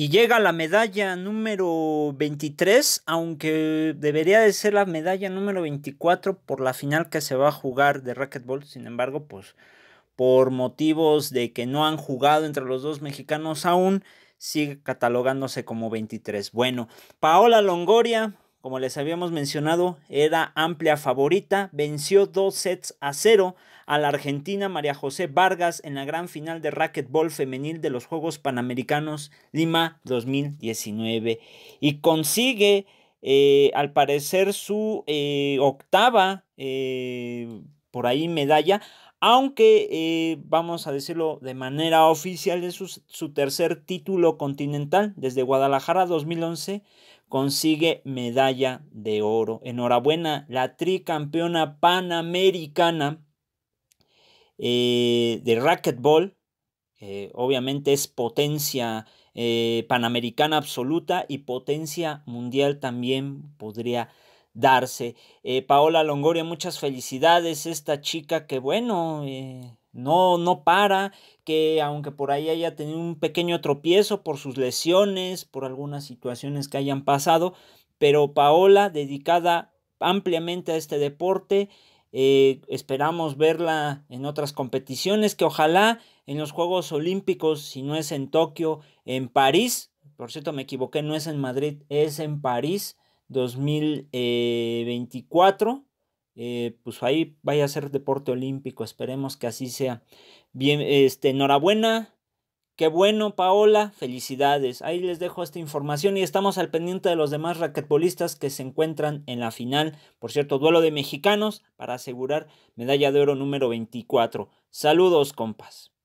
Y llega la medalla número 23, aunque debería de ser la medalla número 24 por la final que se va a jugar de racquetball. Sin embargo, pues por motivos de que no han jugado entre los dos mexicanos aún, sigue catalogándose como 23. Bueno, Paola Longoria como les habíamos mencionado, era amplia favorita, venció dos sets a cero a la argentina María José Vargas en la gran final de racquetball femenil de los Juegos Panamericanos Lima 2019 y consigue eh, al parecer su eh, octava eh, por ahí medalla aunque eh, vamos a decirlo de manera oficial, es su, tercer título continental desde Guadalajara 2011, consigue medalla de oro. Enhorabuena, la tricampeona panamericana eh, de racquetball, obviamente es potencia eh, panamericana absoluta y potencia mundial también podría darse. Eh, Paola Longoria, muchas felicidades. Esta chica que bueno, eh, no, no para, que aunque por ahí haya tenido un pequeño tropiezo por sus lesiones, por algunas situaciones que hayan pasado, pero Paola dedicada ampliamente a este deporte. Eh, esperamos verla en otras competiciones que ojalá en los Juegos Olímpicos, si no es en Tokio, en París, por cierto me equivoqué, no es en Madrid, es en París, 2024. Eh, eh, pues ahí vaya a ser deporte olímpico, esperemos que así sea. Bien, este, enhorabuena, qué bueno, Paola, felicidades. Ahí les dejo esta información y estamos al pendiente de los demás raquetbolistas que se encuentran en la final. Por cierto, duelo de mexicanos para asegurar medalla de oro número 24. Saludos, compas.